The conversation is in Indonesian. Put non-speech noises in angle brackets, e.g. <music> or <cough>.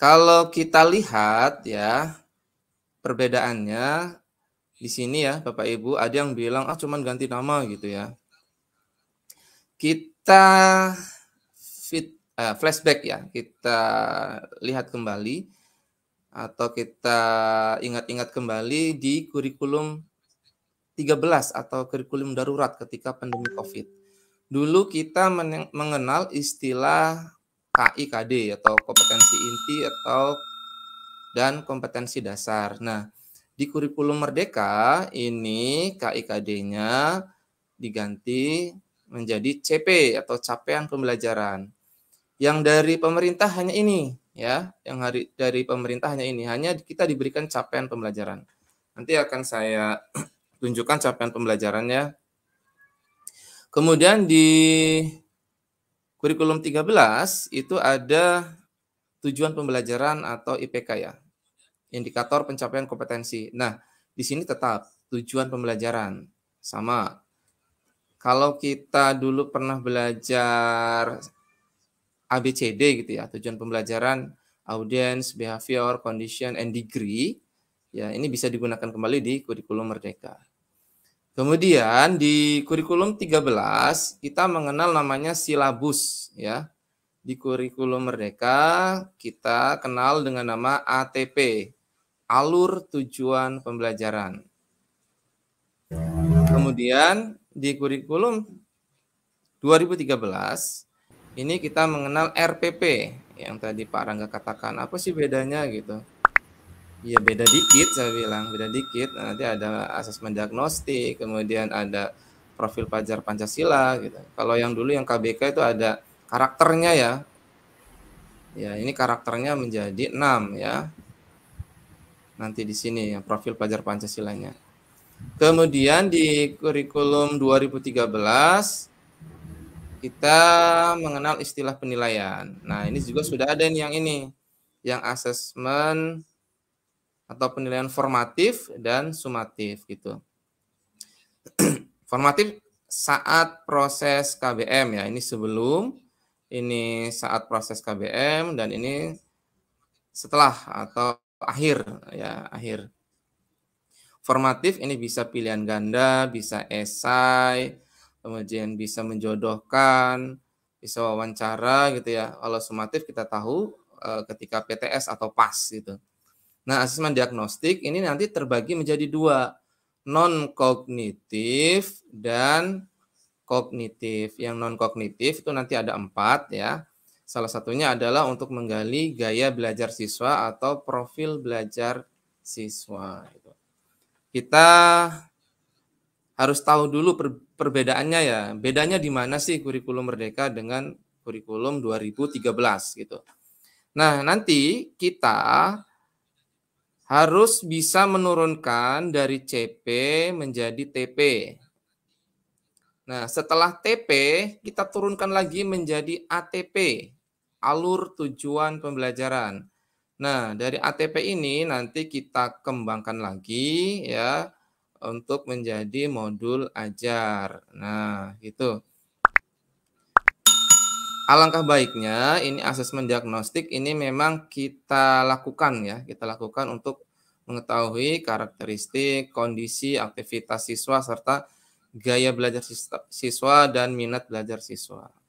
Kalau kita lihat ya perbedaannya di sini ya Bapak Ibu ada yang bilang ah cuman ganti nama gitu ya. Kita fit uh, flashback ya, kita lihat kembali atau kita ingat-ingat kembali di kurikulum 13 atau kurikulum darurat ketika pandemi Covid. Dulu kita mengenal istilah KIKD atau kompetensi inti atau dan kompetensi dasar. Nah, di kurikulum merdeka ini kikd nya diganti menjadi CP atau capaian pembelajaran. Yang dari pemerintah hanya ini ya, yang hari dari pemerintah hanya ini, hanya kita diberikan capaian pembelajaran. Nanti akan saya <clears throat> tunjukkan capaian pembelajarannya. Kemudian di Kurikulum 13 itu ada tujuan pembelajaran atau IPK ya. Indikator pencapaian kompetensi. Nah, di sini tetap tujuan pembelajaran sama. Kalau kita dulu pernah belajar ABCD gitu ya, tujuan pembelajaran audience, behavior, condition, and degree. Ya, ini bisa digunakan kembali di kurikulum merdeka. Kemudian di kurikulum 13 kita mengenal namanya silabus ya. Di kurikulum merdeka kita kenal dengan nama ATP, alur tujuan pembelajaran. Kemudian di kurikulum 2013 ini kita mengenal RPP yang tadi Pak Rangga katakan apa sih bedanya gitu. Iya beda dikit saya bilang beda dikit. nanti ada asesmen diagnostik, kemudian ada profil pelajar Pancasila gitu. Kalau yang dulu yang KBK itu ada karakternya ya. Ya, ini karakternya menjadi 6 ya. Nanti di sini yang profil pelajar Pancasilanya. Kemudian di kurikulum 2013 kita mengenal istilah penilaian. Nah, ini juga sudah ada yang ini yang asesmen atau penilaian formatif dan sumatif gitu. <clears throat> formatif saat proses KBM ya, ini sebelum, ini saat proses KBM dan ini setelah atau akhir ya, akhir. Formatif ini bisa pilihan ganda, bisa esai, kemudian bisa menjodohkan, bisa wawancara gitu ya. Kalau sumatif kita tahu eh, ketika PTS atau PAS gitu. Nah, asesmen diagnostik ini nanti terbagi menjadi dua, non kognitif dan kognitif. Yang non kognitif itu nanti ada empat ya. Salah satunya adalah untuk menggali gaya belajar siswa atau profil belajar siswa. Gitu. Kita harus tahu dulu perbedaannya ya. Bedanya di mana sih kurikulum Merdeka dengan kurikulum 2013 gitu. Nah, nanti kita harus bisa menurunkan dari CP menjadi TP. Nah, setelah TP, kita turunkan lagi menjadi ATP, alur tujuan pembelajaran. Nah, dari ATP ini nanti kita kembangkan lagi ya untuk menjadi modul ajar. Nah, itu. Alangkah baiknya ini asesmen diagnostik ini memang kita lakukan ya, kita lakukan untuk mengetahui karakteristik, kondisi, aktivitas siswa serta gaya belajar siswa dan minat belajar siswa.